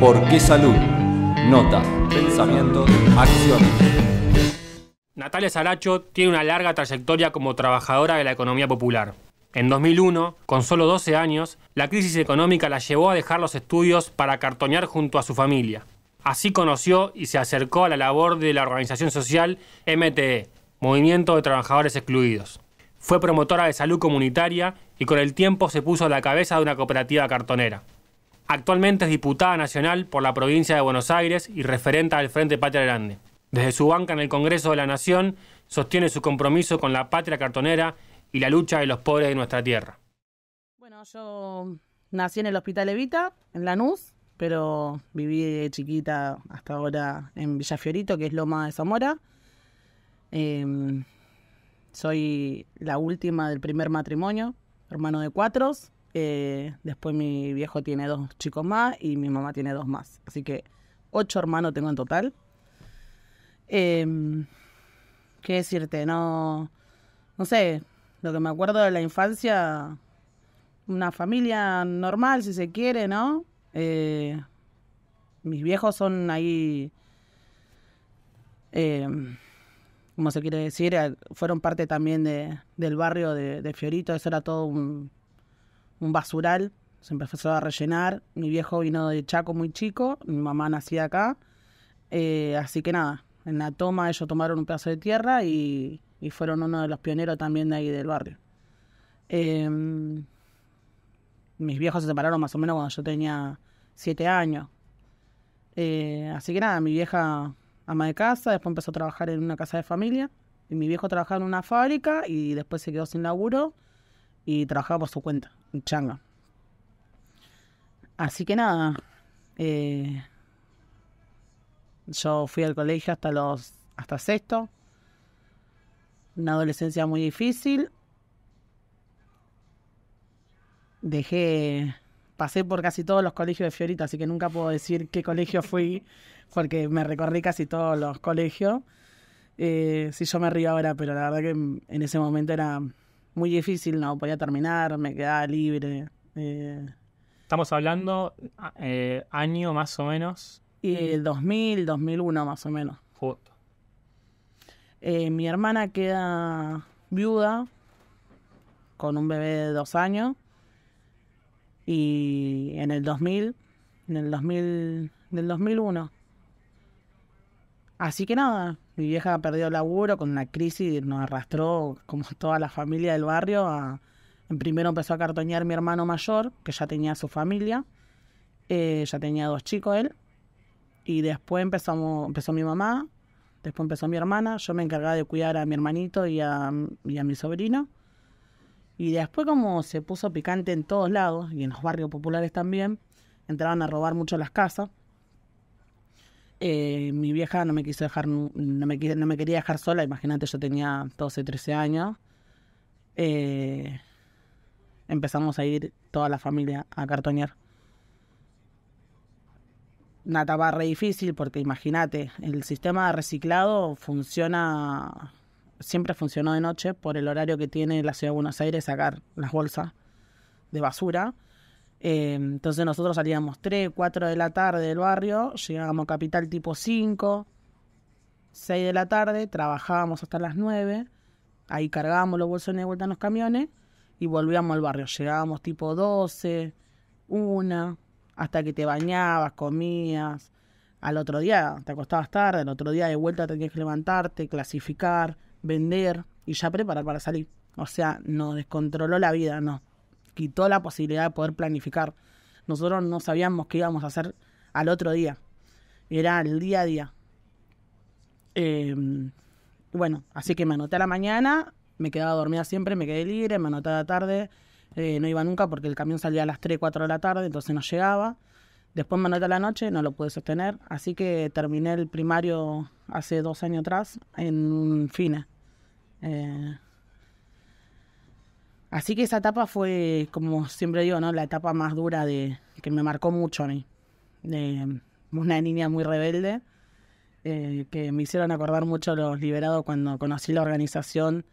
¿Por qué salud? Nota, pensamiento, acción. Natalia Saracho tiene una larga trayectoria como trabajadora de la economía popular. En 2001, con solo 12 años, la crisis económica la llevó a dejar los estudios para cartonear junto a su familia. Así conoció y se acercó a la labor de la organización social MTE, Movimiento de Trabajadores Excluidos. Fue promotora de salud comunitaria y con el tiempo se puso a la cabeza de una cooperativa cartonera. Actualmente es diputada nacional por la provincia de Buenos Aires y referente del Frente Patria Grande. Desde su banca en el Congreso de la Nación, sostiene su compromiso con la patria cartonera y la lucha de los pobres de nuestra tierra. Bueno, yo nací en el Hospital Evita, en Lanús, pero viví de chiquita hasta ahora en Villafiorito, que es Loma de Zamora. Em, soy la última del primer matrimonio, hermano de cuatros. Eh, después mi viejo tiene dos chicos más y mi mamá tiene dos más. Así que ocho hermanos tengo en total. Em, ¿Qué decirte? No, no sé, lo que me acuerdo de la infancia, una familia normal, si se quiere, ¿no? Eh, mis viejos son ahí, em, como se quiere decir, eh, fueron parte también del barrio de, de Fiorito, eso era todo un un basural, se empezó a rellenar. Mi viejo vino de Chaco muy chico, mi mamá nacía acá. Eh, así que nada, en la toma ellos tomaron un pedazo de tierra y, fueron uno de los pioneros también de ahí del barrio. Em, mis viejos se separaron más o menos cuando yo tenía siete años. Eh, así que nada, mi vieja ama de casa, después empezó a trabajar en una casa de familia. Y mi viejo trabajaba en una fábrica y después se quedó sin laburo y trabajaba por su cuenta changa. Así que nada, eh, yo fui al colegio hasta los hasta sexto. Una adolescencia muy difícil. Dejé, pasé por casi todos los colegios de Fiorita, así que nunca puedo decir qué colegio fui, porque me recorrí casi todos los colegios. Eh, sí, yo me río ahora, pero la verdad que en ese momento era muy difícil, no podía terminar, me quedaba libre. Eh. Estamos hablando ah, eh, año más o menos. Y el 2000, 2001 más o menos. Justo. Eh, mi hermana queda viuda con un bebé de dos años. Y en el 2000, en el 2000, del 2001. Así que nada, mi vieja perdió el laburo con una crisis, y nos arrastró como toda la familia del barrio. En primero empezó a cartonear mi hermano mayor, que ya tenía su familia. Eh, ya tenía dos chicos él. Y después empezó, empezó mi mamá, después empezó mi hermana. Yo me encargaba de cuidar a mi hermanito y a, mi sobrino. Y después como se puso picante en todos lados, y en los barrios populares también, entraban a robar mucho las casas. Eh, mi vieja no me quiso dejar, no me, no me quería dejar sola, imagínate, yo tenía 12, 13 años. Eh, empezamos a ir toda la familia a cartonear. Una va re difícil porque imagínate, el sistema de reciclado funciona, siempre funcionó de noche por el horario que tiene la ciudad de Buenos Aires sacar las bolsas de basura. Eh, entonces nosotros salíamos 3, 4 de la tarde del barrio, llegábamos a Capital tipo 5, 6 de la tarde, trabajábamos hasta las 9, ahí cargábamos los bolsones de vuelta en los camiones y volvíamos al barrio. Llegábamos tipo 12, 1, hasta que te bañabas, comías. Al otro día te acostabas tarde, al otro día de vuelta tenías que levantarte, clasificar, vender y ya preparar para salir. O sea, nos descontroló la vida, no quitó la posibilidad de poder planificar. Nosotros no sabíamos qué íbamos a hacer al otro día. Era el día a día. Em, bueno, así que me anoté a la mañana, me quedaba dormida siempre, me quedé libre, me anoté a la tarde, eh, no iba nunca porque el camión salía a las 3, 4 de la tarde, entonces no llegaba. Después me anoté a la noche, no lo pude sostener, así que terminé el primario hace dos años atrás en un eh, Así que esa etapa fue, como siempre digo, ¿no? La etapa más dura de que me marcó mucho a mí. De una niña muy rebelde, eh, que me hicieron acordar mucho los liberados cuando conocí la organización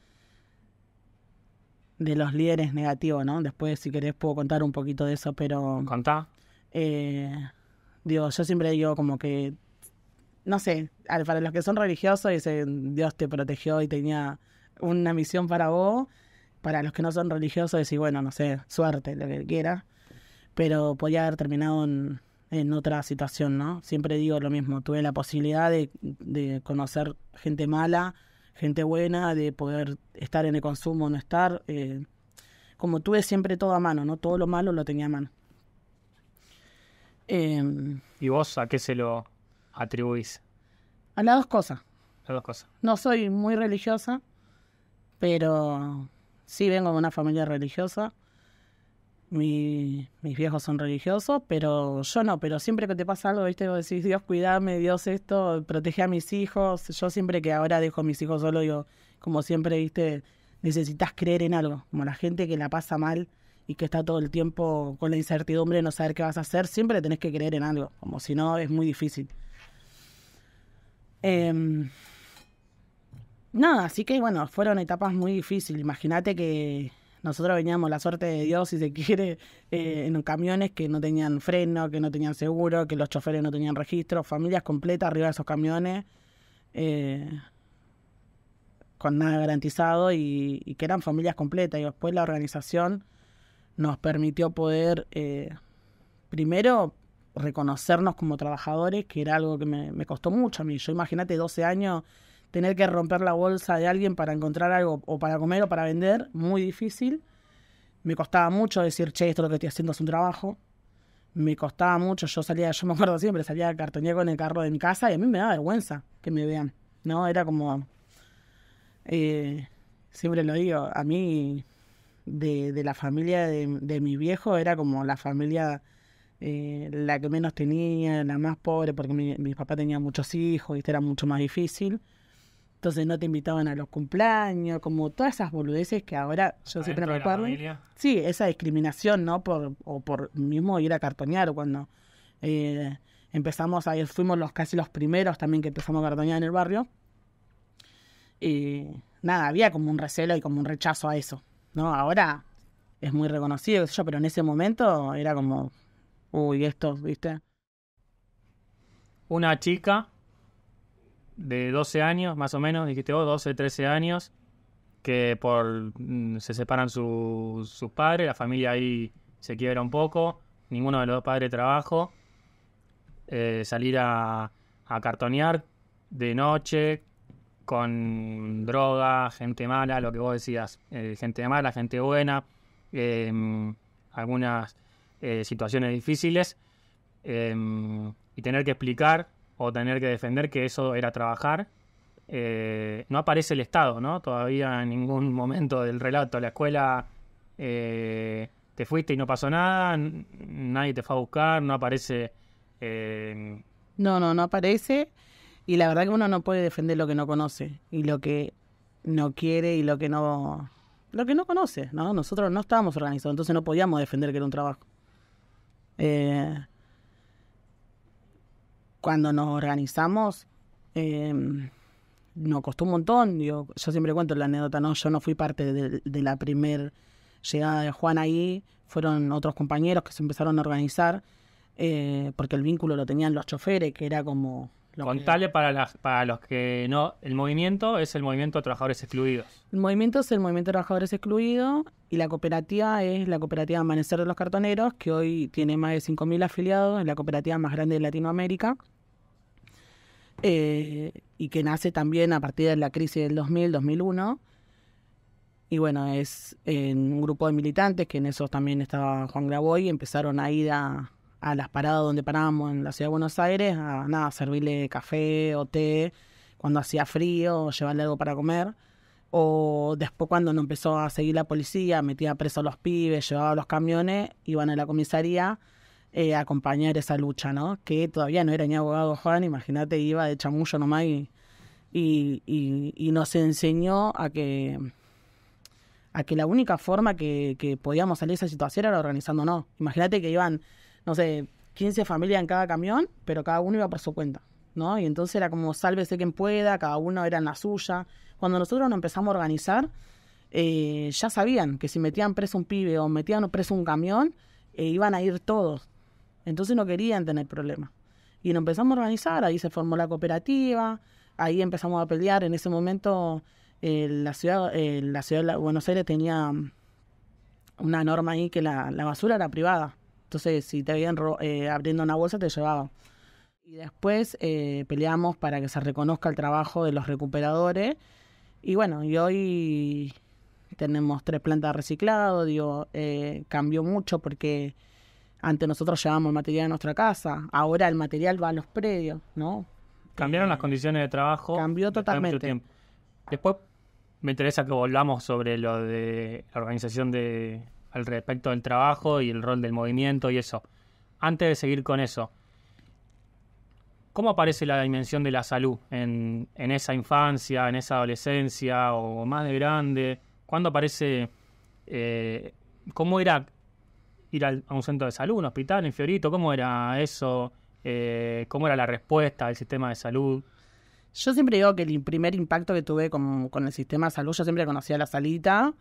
de los líderes negativos, ¿no? Después, si querés, puedo contar un poquito de eso, pero... Contá. Eh, digo, yo siempre digo como que, no sé, para los que son religiosos, dicen, Dios te protegió y tenía una misión para vos para los que no son religiosos decir, bueno, no sé, suerte, lo que quiera, pero podía haber terminado en, otra situación, ¿no? Siempre digo lo mismo, tuve la posibilidad de, conocer gente mala, gente buena, de poder estar en el consumo, o no estar. Eh, como tuve siempre todo a mano, ¿no? Todo lo malo lo tenía a mano. Em, ¿Y vos a qué se lo atribuís? A las dos cosas. Las dos cosas. No soy muy religiosa, pero Sí, vengo de una familia religiosa. mis viejos son religiosos, pero yo no, pero siempre que te pasa algo, ¿viste? decís, Dios, cuidame, Dios esto, protege a mis hijos. Yo siempre que ahora dejo a mis hijos solo, yo, como siempre, ¿viste? Necesitas creer en algo, como la gente que la pasa mal y que está todo el tiempo con la incertidumbre de no saber qué vas a hacer, siempre tenés que creer en algo, como si no es muy difícil. Eh, nada, así que bueno, fueron etapas muy difíciles. Imagínate que nosotros veníamos la suerte de Dios, si se quiere, eh, en camiones que no tenían freno, que no tenían seguro, que los choferes no tenían registro, familias completas arriba de esos camiones, eh, con nada garantizado y, que eran familias completas. Y después la organización nos permitió poder, eh, primero, reconocernos como trabajadores, que era algo que me, me costó mucho a mí. Yo imagínate 12 años tener que romper la bolsa de alguien para encontrar algo o para comer o para vender, muy difícil. Me costaba mucho decir, che, esto lo que estoy haciendo es un trabajo. Me costaba mucho, yo salía, yo me acuerdo siempre, salía cartonía con el carro de mi casa y a mí me daba vergüenza que me vean, ¿no? Era como, eh, siempre lo digo, a mí de, la familia de, de, mi viejo era como la familia, eh, la que menos tenía, la más pobre, porque mi, mi papá tenía muchos hijos y era mucho más difícil. Entonces no te invitaban a los cumpleaños, como todas esas boludeces que ahora yo siempre me acuerdo. Sí, esa discriminación, ¿no? Por, o por mismo ir a cartonear cuando eh, empezamos, ahí fuimos los casi los primeros también que empezamos a cartonear en el barrio. Y nada, había como un recelo y como un rechazo a eso, ¿no? Ahora es muy reconocido, qué pero en ese momento era como, uy, esto, ¿viste? Una chica de 12 años, más o menos, dijiste vos, 12, 13 años, que por mm, se separan sus padres, la familia ahí se quiebra un poco, ninguno de los padres trabajo eh, salir a, cartonear de noche con droga, gente mala, lo que vos decías, eh, gente mala, gente buena, em, algunas eh, situaciones difíciles, em, y tener que explicar o tener que defender que eso era trabajar. Eh, no aparece el Estado, ¿no? Todavía en ningún momento del relato. La escuela eh, te fuiste y no pasó nada, nadie te fue a buscar, no aparece. Eh, no, no, no aparece. Y la verdad que uno no puede defender lo que no conoce y lo que no quiere y lo que no lo que no conoce, ¿no? Nosotros no estábamos organizados, entonces no podíamos defender que era un trabajo. Eh, cuando nos organizamos, em, nos costó un montón. Yo, yo siempre cuento la anécdota, ¿no? Yo no fui parte de, la primer llegada de Juan ahí, fueron otros compañeros que se empezaron a organizar, eh, porque el vínculo lo tenían los choferes, que era como... Contale para, para los que no, el movimiento es el movimiento de trabajadores excluidos. El movimiento es el movimiento de trabajadores excluidos y la cooperativa es la cooperativa Amanecer de los Cartoneros, que hoy tiene más de 5.000 afiliados, es la cooperativa más grande de Latinoamérica. Eh, y que nace también a partir de la crisis del 2000-2001. Y bueno, es en un grupo de militantes, que en esos también estaba Juan Graboy, empezaron a ir a, las paradas donde parábamos en la ciudad de Buenos Aires, a nada, servirle café o té cuando hacía frío, o llevarle algo para comer. O después cuando no empezó a seguir la policía, metía preso a los pibes, llevaba los camiones, iban a la comisaría eh, acompañar esa lucha, ¿no? Que todavía no era ni abogado Juan, imagínate, iba de chamullo nomás y, y, nos enseñó a que, a que la única forma que, podíamos salir de esa situación era organizándonos. Imagínate que iban, no sé, 15 familias en cada camión, pero cada uno iba por su cuenta, ¿no? Y entonces era como sálvese quien pueda, cada uno era en la suya. Cuando nosotros nos empezamos a organizar, eh, ya sabían que si metían preso un pibe o metían preso un camión, eh, iban a ir todos. Entonces no querían tener problemas. Y nos empezamos a organizar, ahí se formó la cooperativa, ahí empezamos a pelear. En ese momento eh, la, ciudad, eh, la ciudad de Buenos Aires tenía mm, una norma ahí que la, basura era privada. Entonces si te habían eh, abriendo una bolsa te llevaban. Y después peleamos para que se reconozca el trabajo de los recuperadores. Y bueno, y hoy tenemos tres plantas de reciclado, digo, cambió mucho porque antes nosotros llevábamos material a nuestra casa, ahora el material va a los predios, ¿no? Cambiaron las condiciones de trabajo. Cambió totalmente. Después me interesa que volvamos sobre lo de la organización de al respecto del trabajo y el rol del movimiento y eso. Antes de seguir con eso, ¿cómo aparece la dimensión de la salud en, esa infancia, en esa adolescencia o más de grande? ¿Cuándo aparece? Eh, ¿Cómo era ir a un centro de salud, un hospital en Fiorito? ¿Cómo era eso? Eh, ¿Cómo era la respuesta del sistema de salud? Yo siempre digo que el primer impacto que tuve con, el sistema de salud, yo siempre conocía la salita,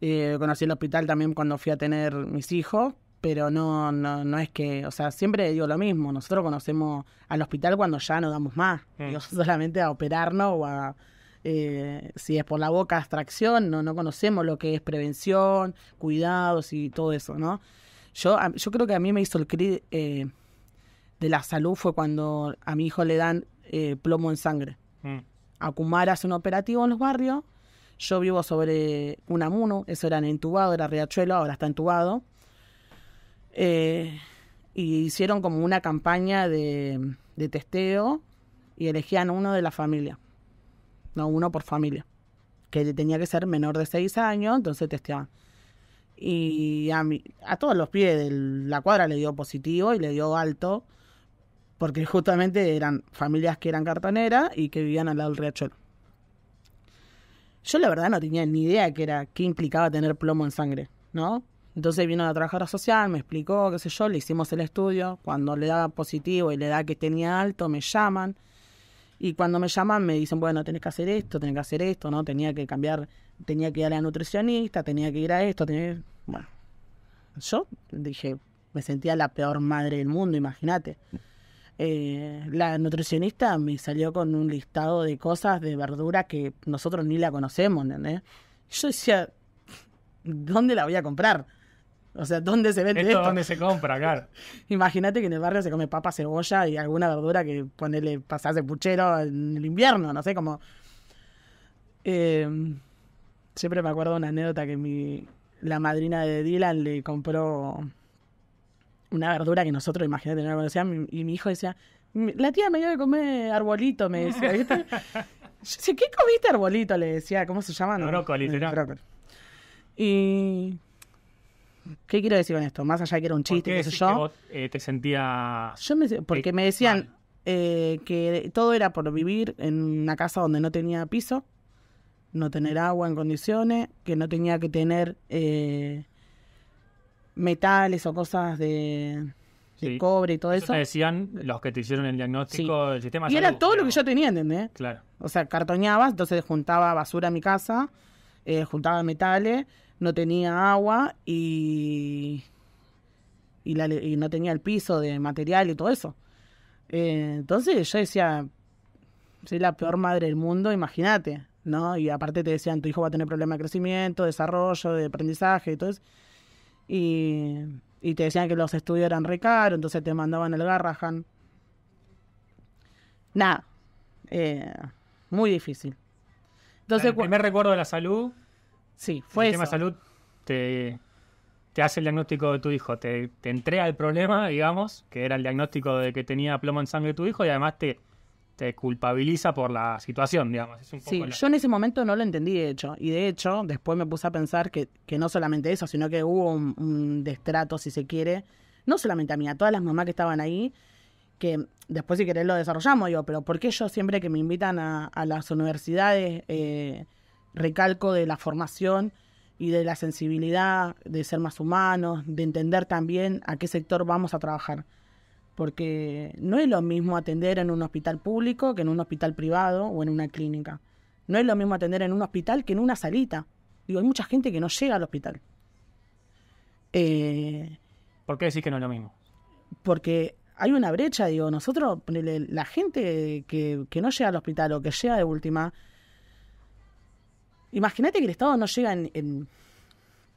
eh, conocí el hospital también cuando fui a tener mis hijos, pero no, no, no es que, o sea, siempre digo lo mismo, nosotros conocemos al hospital cuando ya no damos más, mm. solamente a operarnos o a, eh, si es por la boca, abstracción, no, no conocemos lo que es prevención, cuidados y todo eso, ¿no? Yo, yo creo que a mí me hizo el crí eh, de la salud fue cuando a mi hijo le dan eh, plomo en sangre. Mm. a hace un operativo en los barrios. Yo vivo sobre un amuno, eso era en entubado, era Riachuelo, ahora está entubado. Eh, y hicieron como una campaña de, de testeo y elegían uno de la familia. No, uno por familia. Que tenía que ser menor de seis años, entonces testeaban. Y a, mi, a todos los pies de la cuadra le dio positivo y le dio alto, porque justamente eran familias que eran cartoneras y que vivían al lado del riachuelo. Yo la verdad no tenía ni idea que era, qué implicaba tener plomo en sangre, ¿no? Entonces vino la trabajadora social, me explicó, qué sé yo, le hicimos el estudio. Cuando le daba positivo y le da que tenía alto, me llaman. Y cuando me llaman me dicen, bueno, tenés que hacer esto, tenés que hacer esto, ¿no? Tenía que cambiar, tenía que ir a la nutricionista, tenía que ir a esto, tenía que... Bueno, yo dije, me sentía la peor madre del mundo, imagínate. Eh, la nutricionista me salió con un listado de cosas de verdura que nosotros ni la conocemos, Yo decía, ¿dónde la voy a comprar? O sea, ¿dónde se vende esto? Esto dónde se compra, claro. Imagínate que en el barrio se come papa, cebolla y alguna verdura que ponerle de puchero en el invierno, no sé, como... Em, siempre me acuerdo de una anécdota que mi, la madrina de Dylan le compró una verdura que nosotros, imagínate, no la conocíamos, y mi hijo decía, la tía me dio de comer arbolito, me decía. ¿viste? ¿qué comiste arbolito? Le decía, ¿cómo se llama? Brócoli, ¿no? Y ¿Qué quiero decir con esto? Más allá que era un chiste, qué sé yo. Eh, te sentía Yo eh, porque me decían eh, que todo era por vivir en una casa donde no tenía piso, no tener agua en condiciones, que no tenía que tener metales o cosas de, cobre y todo eso. me decían los que te hicieron el diagnóstico del sistema. Y era todo lo que yo tenía, ¿entendés? Claro. O sea, cartoñabas, entonces juntaba basura a mi casa, juntaba metales no tenía agua y, y, no tenía el piso de material y todo eso. Eh, entonces yo decía, soy la peor madre del mundo, imagínate, ¿no? Y aparte te decían, tu hijo va a tener problemas de crecimiento, desarrollo, de aprendizaje y todo eso. Y, y te decían que los estudios eran re caros, entonces te mandaban el Garrahan. Nada, eh, muy difícil. Entonces, el primer recuerdo de la salud Sí, fue el sistema de salud te, hace el diagnóstico de tu hijo, te, entrega el problema, digamos, que era el diagnóstico de que tenía plomo en sangre tu hijo y además te, te culpabiliza por la situación, digamos. sí, yo en ese momento no lo entendí, de hecho. Y de hecho, después me puse a pensar que, no solamente eso, sino que hubo un, destrato, si se quiere, no solamente a mí, a todas las mamás que estaban ahí, que después si querés lo desarrollamos, digo, pero ¿por qué yo siempre que me invitan a, a las universidades... Eh, recalco de la formación y de la sensibilidad, de ser más humanos, de entender también a qué sector vamos a trabajar. Porque no es lo mismo atender en un hospital público que en un hospital privado o en una clínica. No es lo mismo atender en un hospital que en una salita. Digo, hay mucha gente que no llega al hospital. Eh, ¿Por qué decís que no es lo mismo? Porque hay una brecha, digo, nosotros, la gente que, que no llega al hospital o que llega de última, Imagínate que el Estado no llega en,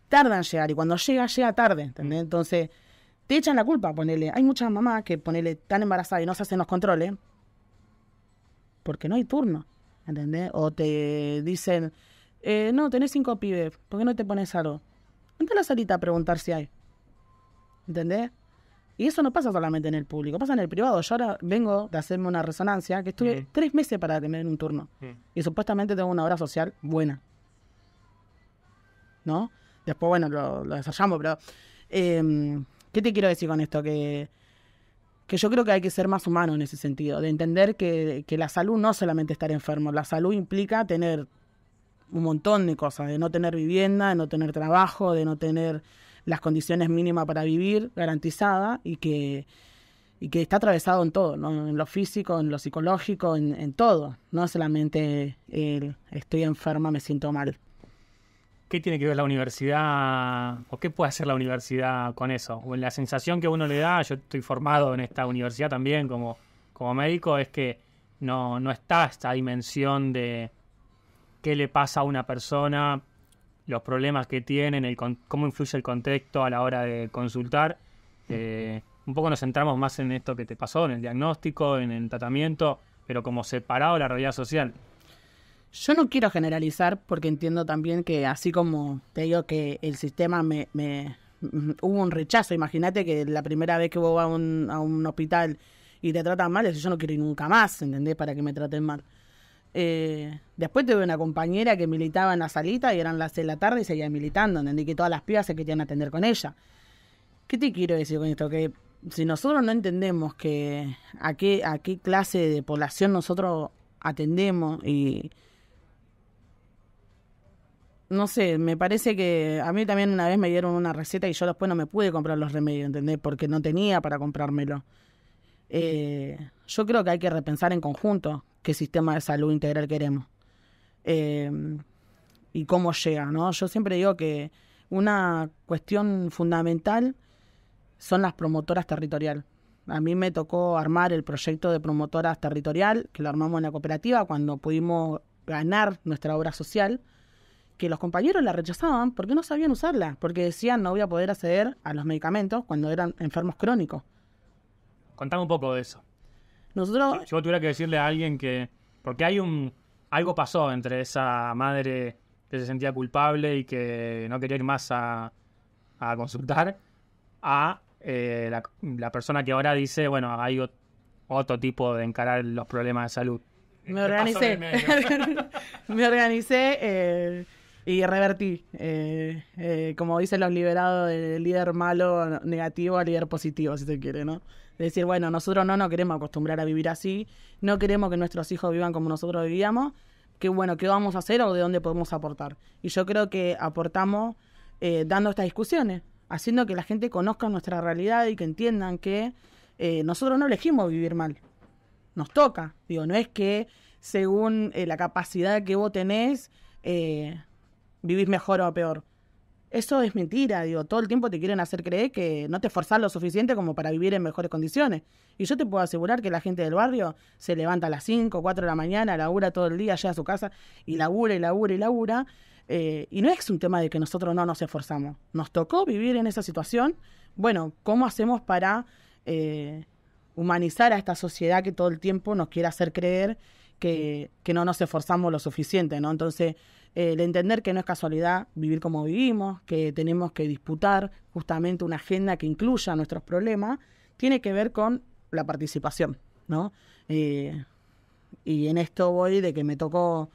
tarda en llegar y cuando llega, llega tarde, mm. Entonces, te echan la culpa, ponele. Hay muchas mamás que, ponele, tan embarazada y no se hacen los controles porque no hay turno, ¿entendés? O te dicen, eh, no, tenés cinco pibes, ¿por qué no te pones algo? Entra a la salita a preguntar si hay, ¿entendés? Y eso no pasa solamente en el público, pasa en el privado. Yo ahora vengo de hacerme una resonancia, que estuve mm. tres meses para tener un turno. Mm. Y supuestamente tengo una hora social buena. ¿No? Después, bueno, lo, lo desarrollamos, pero... Em, ¿Qué te quiero decir con esto? Que, yo creo que hay que ser más humano en ese sentido, de entender que, que la salud no es solamente estar enfermo, la salud implica tener un montón de cosas, de no tener vivienda, de no tener trabajo, de no tener las condiciones mínimas para vivir garantizada y que, que está atravesado en todo, ¿no? en lo físico, en lo psicológico, en, todo, no solamente estoy enferma, me siento mal. ¿Qué tiene que ver la universidad o qué puede hacer la universidad con eso? O la sensación que uno le da, yo estoy formado en esta universidad también como, como médico, es que no, no está esta dimensión de qué le pasa a una persona los problemas que tienen, el cómo influye el contexto a la hora de consultar. Eh, un poco nos centramos más en esto que te pasó, en el diagnóstico, en el tratamiento, pero como separado de la realidad social. Yo no quiero generalizar porque entiendo también que así como te digo que el sistema me, mm, hubo un rechazo, imagínate que la primera vez que vos a un, a un hospital y te tratan mal, eso yo no quiero ir nunca más, ¿entendés? Para que me traten mal. Eh, después tuve una compañera que militaba en la salita y eran las de la tarde y seguía militando, entendí que todas las pibas se querían atender con ella. ¿Qué te quiero decir con esto? Que si nosotros no entendemos que a qué, a qué clase de población nosotros atendemos y no sé, me parece que a mí también una vez me dieron una receta y yo después no me pude comprar los remedios, ¿entendés? Porque no tenía para comprármelo. Eh, yo creo que hay que repensar en conjunto qué sistema de salud integral queremos eh, y cómo llega, ¿no? Yo siempre digo que una cuestión fundamental son las promotoras territorial. A mí me tocó armar el proyecto de promotoras territorial, que lo armamos en la cooperativa cuando pudimos ganar nuestra obra social, que los compañeros la rechazaban porque no sabían usarla, porque decían no voy a poder acceder a los medicamentos cuando eran enfermos crónicos. Contame un poco de eso. Nosotros... Yo tuviera que decirle a alguien que... Porque hay un... Algo pasó entre esa madre que se sentía culpable y que no quería ir más a, consultar a eh, la, persona que ahora dice, bueno, hay otro tipo de encarar los problemas de salud. Me organicé. Me organicé eh, y revertí. Eh, como dicen los liberados, del líder malo negativo al líder positivo, si se quiere, ¿no? decir, bueno, nosotros no nos queremos acostumbrar a vivir así, no queremos que nuestros hijos vivan como nosotros vivíamos, que bueno, ¿qué vamos a hacer o de dónde podemos aportar? Y yo creo que aportamos eh, dando estas discusiones, haciendo que la gente conozca nuestra realidad y que entiendan que eh, nosotros no elegimos vivir mal, nos toca, digo, no es que según eh, la capacidad que vos tenés, vivís mejor o peor eso es mentira, digo, todo el tiempo te quieren hacer creer que no te esforzás lo suficiente como para vivir en mejores condiciones. Y yo te puedo asegurar que la gente del barrio se levanta a las 5, 4 de la mañana, labura todo el día, llega a su casa y labura y labura y labura. Eh, y no es un tema de que nosotros no nos esforzamos. Nos tocó vivir en esa situación. Bueno, ¿cómo hacemos para eh, humanizar a esta sociedad que todo el tiempo nos quiere hacer creer que, que no nos esforzamos lo suficiente? ¿no? Entonces, el entender que no es casualidad vivir como vivimos, que tenemos que disputar justamente una agenda que incluya nuestros problemas, tiene que ver con la participación, ¿no? Eh, y en esto voy de que me tocó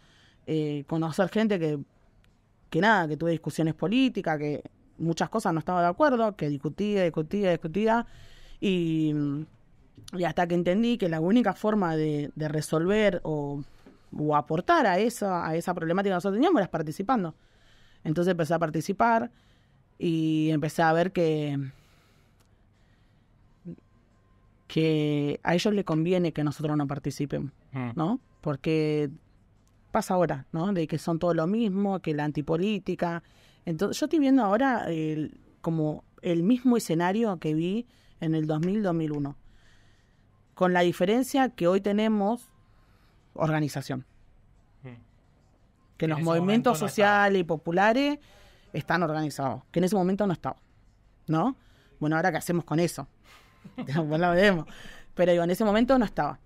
eh, conocer gente que, nada, que tuve discusiones políticas, que muchas cosas no estaba de acuerdo, que discutía, discutía, discutía, y, hasta que entendí que la única forma de resolver o o aportar a esa, a esa problemática que nosotros teníamos, eras participando. Entonces empecé a participar y empecé a ver que, que a ellos les conviene que nosotros no participemos, mm. ¿no? Porque pasa ahora, ¿no? De que son todo lo mismo, que la antipolítica. Entonces, yo estoy viendo ahora como el mismo escenario que vi en el 2000-2001. Con la diferencia que hoy tenemos organización. Hmm. Que los movimientos sociales y populares están organizados, que en ese momento no estaba. ¿no? Bueno, ahora qué hacemos con eso. lo pues Pero digo, en ese momento no estaba.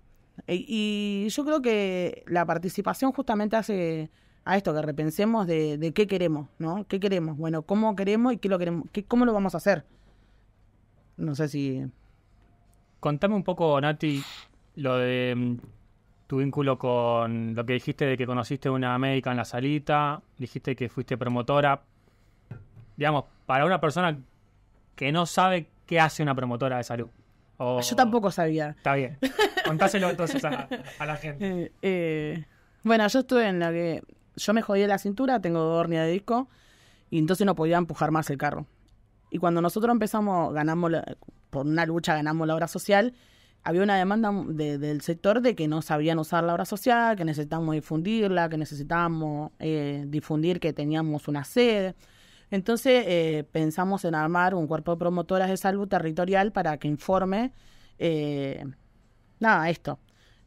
E, y, yo creo que la participación justamente hace a esto, que repensemos de, qué queremos, ¿no? ¿Qué queremos? Bueno, ¿cómo queremos y qué lo queremos? Qué, ¿Cómo lo vamos a hacer? No sé si... Contame un poco, Nati, lo de mm, tu vínculo con lo que dijiste de que conociste una médica en la salita, dijiste que fuiste promotora. Digamos, para una persona que no sabe qué hace una promotora de salud. Ah, yo tampoco sabía. Está bien. Contáselo entonces a, la gente. Eh, eh, bueno, yo estuve en la que. Yo me jodí la cintura, tengo hernia de disco, y entonces no podía empujar más el carro. Y cuando nosotros empezamos, ganamos por una lucha, ganamos la obra social, había una demanda del sector de que no sabían usar la obra social, que necesitábamos difundirla, que necesitábamos eh, difundir que teníamos una sede. Entonces eh, pensamos en armar un cuerpo de promotoras de salud territorial para que informe, eh, nada, esto.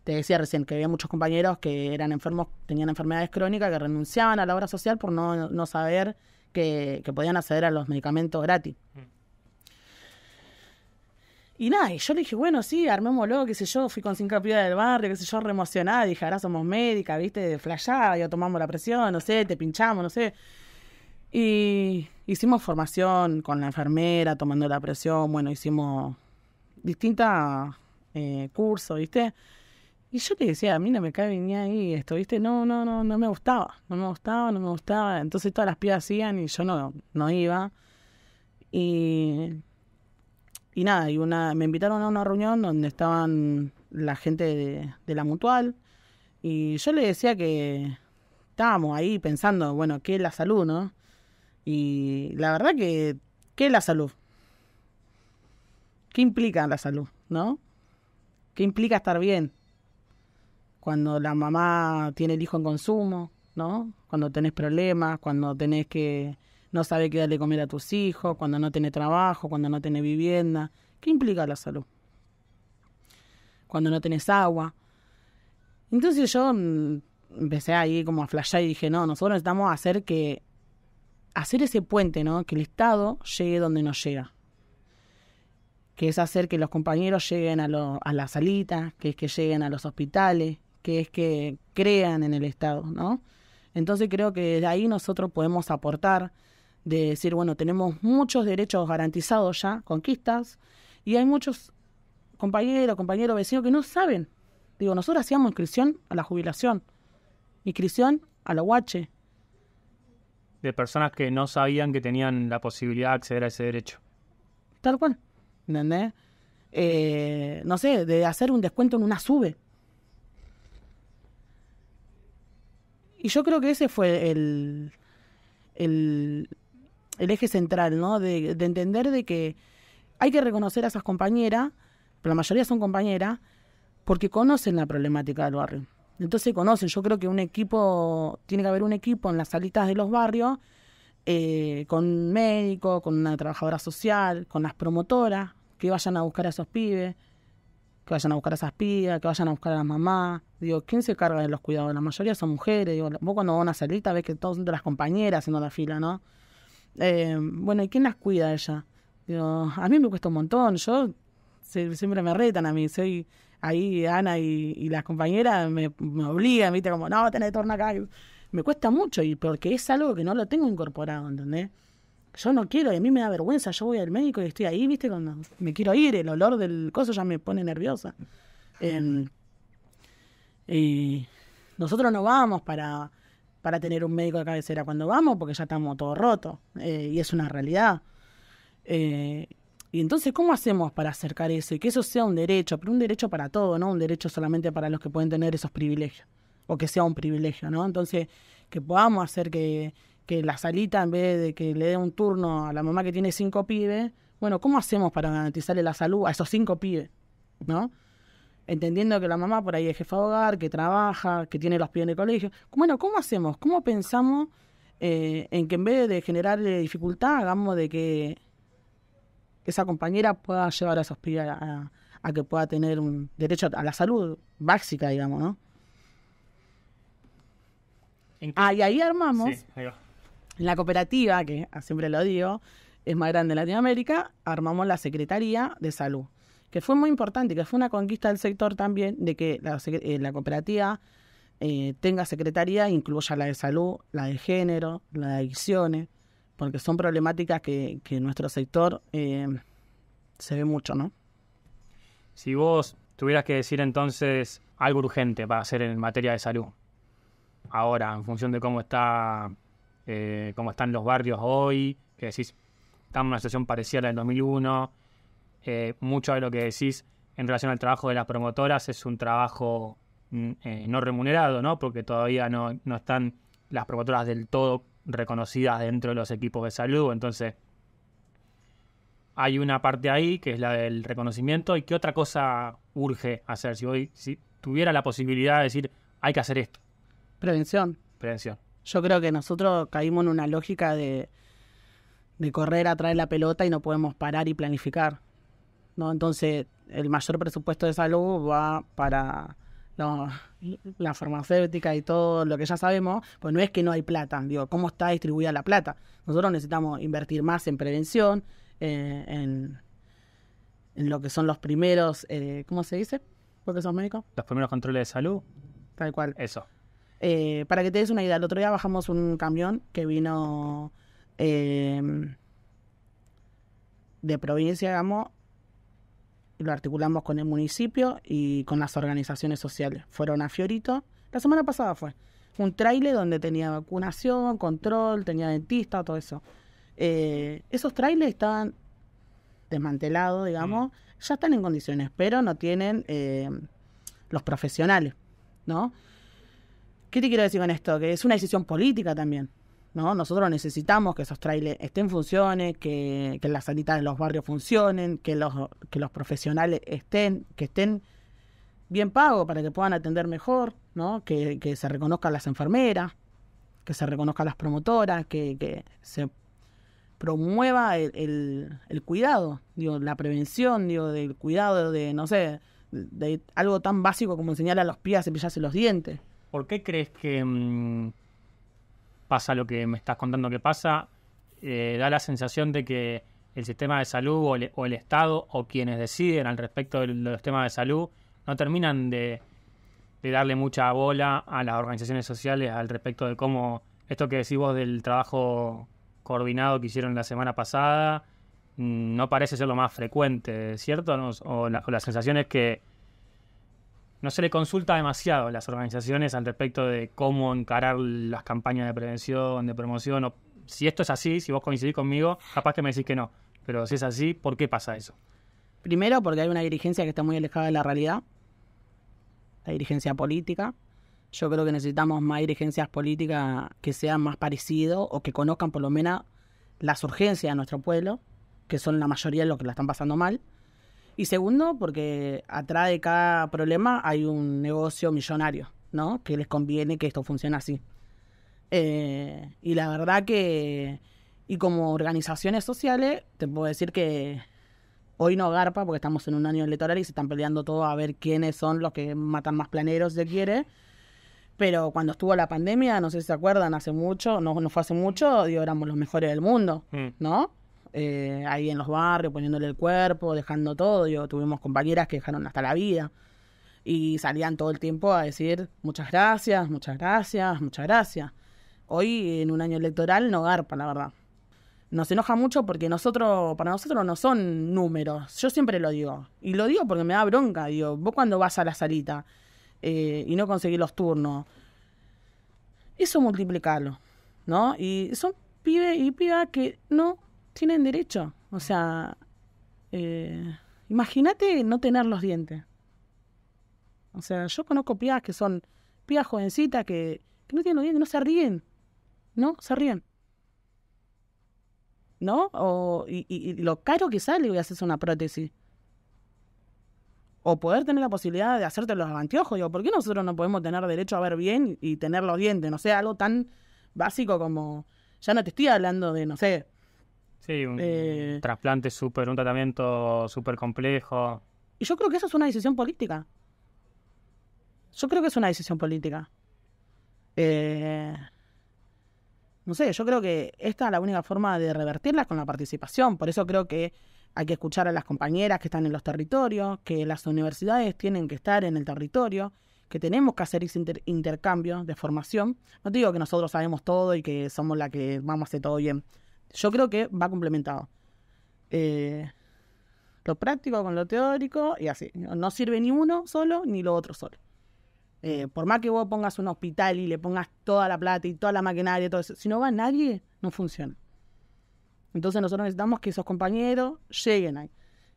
Te decía recién que había muchos compañeros que eran enfermos, tenían enfermedades crónicas, que renunciaban a la obra social por no, no saber que, que podían acceder a los medicamentos gratis. Mm. Y nada, y yo le dije, bueno, sí, armémoslo, qué sé yo, fui con cinco piedras del barrio, qué sé yo, remocionada, dije, ahora somos médica, viste, flashada, ya tomamos la presión, no sé, te pinchamos, no sé. Y hicimos formación con la enfermera, tomando la presión, bueno, hicimos distintos eh, cursos, viste. Y yo le decía, a mí no me cae ni ahí esto, ¿viste? No, no, no, no me gustaba, no me gustaba, no me gustaba. Entonces todas las piedras iban y yo no, no iba. Y y nada, una, me invitaron a una reunión donde estaban la gente de, la mutual. Y yo le decía que estábamos ahí pensando, bueno, ¿qué es la salud, no? Y la verdad que, ¿qué es la salud? ¿Qué implica la salud, no? ¿Qué implica estar bien? Cuando la mamá tiene el hijo en consumo, ¿no? Cuando tenés problemas, cuando tenés que no sabe qué darle comer a tus hijos, cuando no tiene trabajo, cuando no tiene vivienda. ¿Qué implica la salud? Cuando no tienes agua. Entonces yo mm, empecé ahí como a flashear y dije, no, nosotros a hacer que hacer ese puente, ¿no? Que el Estado llegue donde no llega. Que es hacer que los compañeros lleguen a, lo, a que es que lleguen a los hospitales, que es que crean en el Estado, ¿no? Entonces creo que de ahí nosotros podemos aportar de decir, bueno, tenemos muchos derechos garantizados ya, conquistas, y hay muchos compañeros, compañeros, vecinos que no saben. Digo, nosotros hacíamos inscripción a la jubilación, inscripción a la UH. De personas que no sabían que tenían la posibilidad de acceder a ese derecho. Tal cual, ¿entendés? Eh, no sé, de hacer un descuento en una sube. Y yo creo que ese fue el, el, el eje central, ¿no? De, entender de que hay que reconocer a esas compañeras, pero la mayoría son compañeras, porque conocen la problemática del barrio. Entonces conocen, yo creo que un equipo, tiene que haber un equipo en las salitas de los barrios, eh, con médico, con una trabajadora social, con las promotoras, que vayan a buscar a esos pibes, que vayan a buscar a esas pibas, que vayan a buscar a las mamás. Digo, ¿quién se carga de los cuidados? La mayoría son mujeres. Digo, vos cuando vas a una salita ves que todos son de las compañeras haciendo la fila, ¿no? Eh, bueno, ¿y quién las cuida ella? Digo, a mí me cuesta un montón, yo siempre me retan a mí, soy ahí Ana y, las compañeras me, obligan, viste, como, no, tenés torna acá. Me cuesta mucho y porque es algo que no lo tengo incorporado, ¿entendés? Yo no quiero, y a mí me da vergüenza, yo voy al médico y estoy ahí, viste, cuando me quiero ir, el olor del coso ya me pone nerviosa. Em, y nosotros no vamos para para tener un médico de cabecera cuando vamos, porque ya estamos todos roto, eh, y es una realidad. Eh, y entonces, ¿cómo hacemos para acercar eso y que eso sea un derecho, pero un derecho para todo, no un derecho solamente para los que pueden tener esos privilegios, o que sea un privilegio, ¿no? Entonces, que podamos hacer que, que la salita, en vez de que le dé un turno a la mamá que tiene cinco pibes, bueno, ¿cómo hacemos para garantizarle la salud a esos cinco pibes, ¿no? entendiendo que la mamá por ahí es jefa de hogar, que trabaja, que tiene los pies en el colegio. Bueno, ¿cómo hacemos? ¿Cómo pensamos eh, en que en vez de generar dificultad, hagamos de que esa compañera pueda llevar a esos pibes a, que pueda tener un derecho a la salud básica, digamos, ¿no? Ah, y ahí armamos, sí, la cooperativa, que siempre lo digo, es más grande en Latinoamérica, armamos la Secretaría de Salud que fue muy importante, que fue una conquista del sector también, de que la, eh, cooperativa eh, tenga secretaría, incluya la de salud, la de género, la de adicciones, porque son problemáticas que, en nuestro sector eh, se ve mucho, ¿no? Si vos tuvieras que decir entonces algo urgente para hacer en materia de salud, ahora, en función de cómo está cómo están los barrios hoy, que decís, estamos en una situación parecida a la del 2001, eh, mucho de lo que decís en relación al trabajo de las promotoras es un trabajo mm, eh, no remunerado, ¿no? Porque todavía no, están las promotoras del todo reconocidas dentro de los equipos de salud. Entonces, hay una parte ahí que es la del reconocimiento. ¿Y qué otra cosa urge hacer? Si hoy si tuviera la posibilidad de decir, hay que hacer esto. Prevención. Prevención. Yo creo que nosotros caímos en una lógica de, de correr a traer la pelota y no podemos parar y planificar. Entonces, el mayor presupuesto de salud va para la farmacéutica y todo lo que ya sabemos, pues no es que no hay plata, digo, ¿cómo está distribuida la plata? Nosotros necesitamos invertir más en prevención, eh, en, lo que son los primeros, eh, ¿cómo se dice? Porque sos médico. Los primeros controles de salud. Tal cual. Eso. Eh, para que te des una idea, el otro día bajamos un camión que vino de provincia, digamos, lo articulamos con el municipio y con las organizaciones sociales. Fueron a Fiorito, la semana pasada fue, un trailer donde tenía vacunación, control, tenía dentista, todo eso. Eh, esos trailers estaban desmantelados, digamos, mm. ya están en condiciones, pero no tienen eh, los profesionales, ¿no? ¿Qué te quiero decir con esto? Que es una decisión política también. Nosotros necesitamos que esos trailers estén funciones, que, que las sanitas de los barrios funcionen, que los, que los profesionales estén, que estén bien pagos para que puedan atender mejor, ¿no? Que, se reconozcan las enfermeras, que se reconozcan las promotoras, que, se promueva el, cuidado, digo, la prevención, digo, del cuidado de, no sé, de, algo tan básico como enseñar a los pies a cepillarse los dientes. ¿Por qué crees que... Mm, pasa lo que me estás contando que pasa, eh, da la sensación de que el sistema de salud o el, Estado o quienes deciden al respecto de los temas de salud no terminan de, darle mucha bola a las organizaciones sociales al respecto de cómo esto que decís vos del trabajo coordinado que hicieron la semana pasada mm, no parece ser lo más frecuente, ¿cierto? O, las o la que no se le consulta demasiado a las organizaciones al respecto de cómo encarar las campañas de prevención, de promoción. si esto es así, si vos coincidís conmigo, capaz que me decís que no. Pero si es así, ¿por qué pasa eso? Primero, porque hay una dirigencia que está muy alejada de la realidad, la dirigencia política. Yo creo que necesitamos más dirigencias políticas que sean más parecidas o que conozcan por lo menos las urgencias de nuestro pueblo, que son la mayoría de los que la están pasando mal. Y segundo, porque atrás de cada problema hay un negocio millonario, ¿no? Que les conviene que esto funcione así. Eh, y la verdad que, y como organizaciones sociales, te puedo decir que hoy no agarpa porque estamos en un año electoral y se están peleando todos a ver quiénes son los que matan más planeros, se quiere. Pero cuando estuvo la pandemia, no sé si se acuerdan, hace mucho, no, no fue hace mucho, digo, éramos los mejores del mundo, mm. ¿no? Eh, ahí en los barrios, poniéndole el cuerpo, dejando todo. Yo, tuvimos compañeras que dejaron hasta la vida y salían todo el tiempo a decir muchas gracias, muchas gracias, muchas gracias. Hoy en un año electoral no garpa, la verdad. Nos enoja mucho porque nosotros, para nosotros no son números. Yo siempre lo digo. Y lo digo porque me da bronca. Digo, vos cuando vas a la salita eh, y no conseguís los turnos, eso multiplicarlo, ¿no? Y son pibes y pibas que no tienen derecho. O sea, eh, imagínate no tener los dientes. O sea, yo conozco pías que son pías jovencitas que, que no tienen los dientes, no se ríen. No, se ríen. ¿No? O, y, lo caro que sale voy a una prótesis. O poder tener la posibilidad de hacerte los anteojos. Digo, ¿por qué nosotros no podemos tener derecho a ver bien y tener los dientes? No sé, algo tan básico como. Ya no te estoy hablando de, no sé, Sí, un eh, trasplante súper, un tratamiento súper complejo. Y yo creo que eso es una decisión política. Yo creo que es una decisión política. Eh, no sé, yo creo que esta es la única forma de revertirla con la participación. Por eso creo que hay que escuchar a las compañeras que están en los territorios, que las universidades tienen que estar en el territorio, que tenemos que hacer ese intercambio de formación. No te digo que nosotros sabemos todo y que somos la que vamos a hacer todo bien yo creo que va complementado. Eh, lo práctico con lo teórico y así. No sirve ni uno solo ni lo otro solo. Eh, por más que vos pongas un hospital y le pongas toda la plata y toda la maquinaria y todo eso, si no va nadie, no funciona. Entonces nosotros necesitamos que esos compañeros lleguen ahí.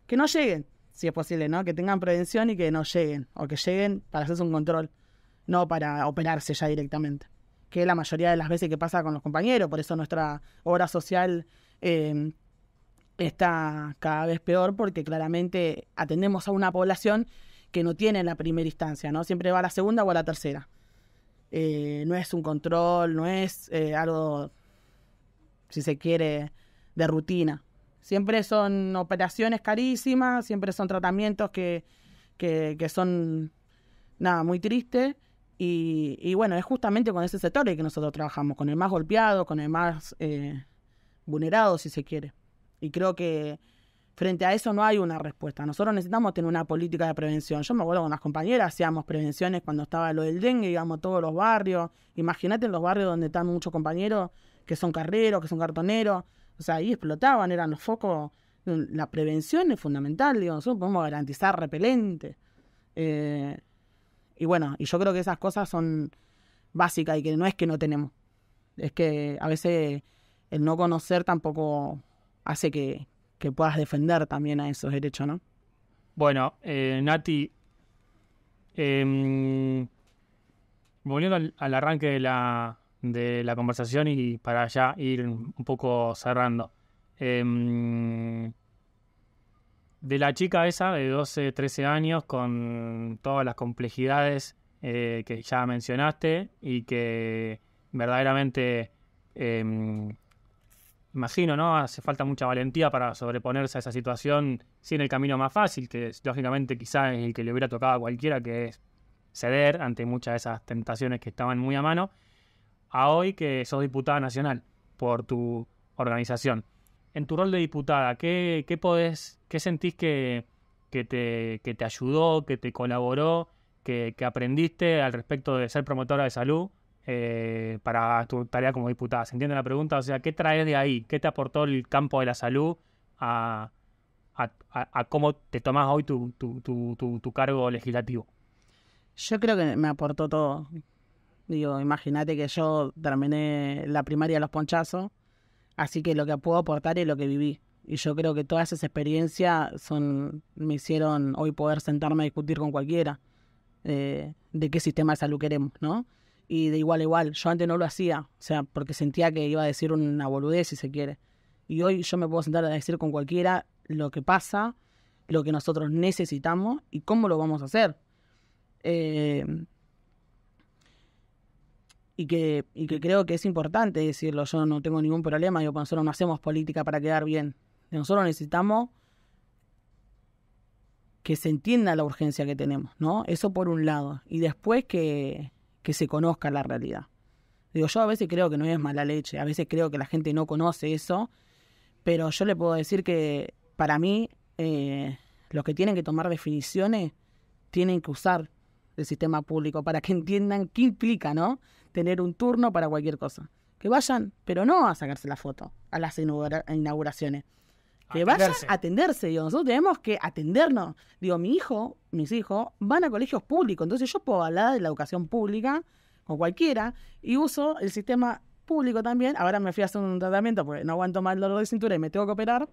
Que no lleguen, si es posible, ¿no? Que tengan prevención y que no lleguen. O que lleguen para hacerse un control, no para operarse ya directamente que la mayoría de las veces que pasa con los compañeros. Por eso nuestra obra social eh, está cada vez peor, porque claramente atendemos a una población que no tiene la primera instancia, ¿no? Siempre va a la segunda o a la tercera. Eh, no es un control, no es eh, algo, si se quiere, de rutina. Siempre son operaciones carísimas, siempre son tratamientos que, que son, nada, muy tristes. Y, bueno, es justamente con ese sector el que nosotros trabajamos, con el más golpeado, con el más eh, vulnerado, si se quiere. Y creo que frente a eso no hay una respuesta. Nosotros necesitamos tener una política de prevención. Yo me acuerdo con las compañeras, hacíamos prevenciones cuando estaba lo del dengue, digamos, todos los barrios. Imagínate en los barrios donde están muchos compañeros que son carreros, que son cartoneros. O sea, ahí explotaban, eran los focos. La prevención es fundamental, digamos. nosotros podemos garantizar repelente. Eh, y bueno, y yo creo que esas cosas son básicas y que no es que no tenemos. Es que a veces el no conocer tampoco hace que, puedas defender también a esos derechos, ¿no? Bueno, eh, Nati, em, volviendo al, arranque de la, de la conversación y para ya ir un poco cerrando. Em, de la chica esa de 12, 13 años con todas las complejidades eh, que ya mencionaste y que verdaderamente em, imagino, ¿no? Hace falta mucha valentía para sobreponerse a esa situación sin el camino más fácil, que lógicamente quizá es el que le hubiera tocado a cualquiera, que es ceder ante muchas de esas tentaciones que estaban muy a mano, a hoy que sos diputada nacional por tu organización en tu rol de diputada, ¿qué, podés, qué sentís que, que, te, te ayudó, que te colaboró, que, aprendiste al respecto de ser promotora de salud eh, para tu tarea como diputada? ¿Se entiende la pregunta? O sea, ¿qué traes de ahí? ¿Qué te aportó el campo de la salud a, cómo te tomás hoy tu, tu cargo legislativo? Yo creo que me aportó todo. Digo, imagínate que yo terminé la primaria de los ponchazos Así que lo que puedo aportar es lo que viví. Y yo creo que todas esas experiencias son, me hicieron hoy poder sentarme a discutir con cualquiera eh, de qué sistema de salud queremos, ¿no? Y de igual a igual, yo antes no lo hacía, o sea, porque sentía que iba a decir una boludez, si se quiere. Y hoy yo me puedo sentar a decir con cualquiera lo que pasa, lo que nosotros necesitamos y cómo lo vamos a hacer. Eh, y que, y que creo que es importante decirlo. Yo no tengo ningún problema, yo nosotros no hacemos política para quedar bien. Nosotros necesitamos que se entienda la urgencia que tenemos, ¿no? Eso por un lado. Y después que, se conozca la realidad. Digo, yo a veces creo que no es mala leche, a veces creo que la gente no conoce eso, pero yo le puedo decir que para mí eh, los que tienen que tomar definiciones tienen que usar el sistema público para que entiendan qué implica, ¿no? tener un turno para cualquier cosa. Que vayan, pero no a sacarse la foto a las inauguraciones. Que vayan a atenderse, digo, nosotros tenemos que atendernos. Digo, mi hijo, mis hijos, van a colegios públicos, entonces yo puedo hablar de la educación pública o cualquiera y uso el sistema público también. Ahora me fui a hacer un tratamiento porque no aguanto más el dolor de cintura y me tengo que operar.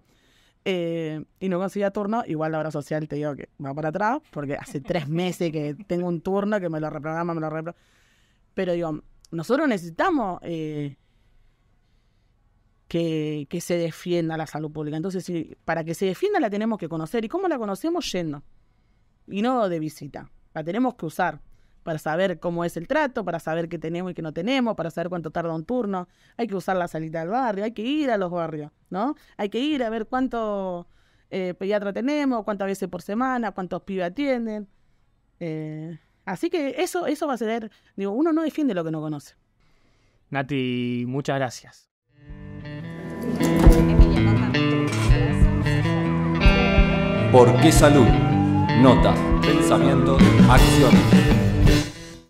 Eh, y no conseguía turno, igual la obra social te digo que va para atrás, porque hace tres meses que tengo un turno que me lo reprograma, me lo reprograma. Pero digo, nosotros necesitamos eh, que, se defienda la salud pública. Entonces, para que se defienda la tenemos que conocer. ¿Y cómo la conocemos? Yendo. Y no de visita. La tenemos que usar para saber cómo es el trato, para saber qué tenemos y qué no tenemos, para saber cuánto tarda un turno. Hay que usar la salita del barrio, hay que ir a los barrios, ¿no? Hay que ir a ver cuánto eh, pediatra tenemos, cuántas veces por semana, cuántos pibes atienden. Eh, Así que eso, eso va a ser, digo, uno no defiende lo que no conoce. Nati, muchas gracias. ¿Por qué salud? Nota, pensamiento, acciones.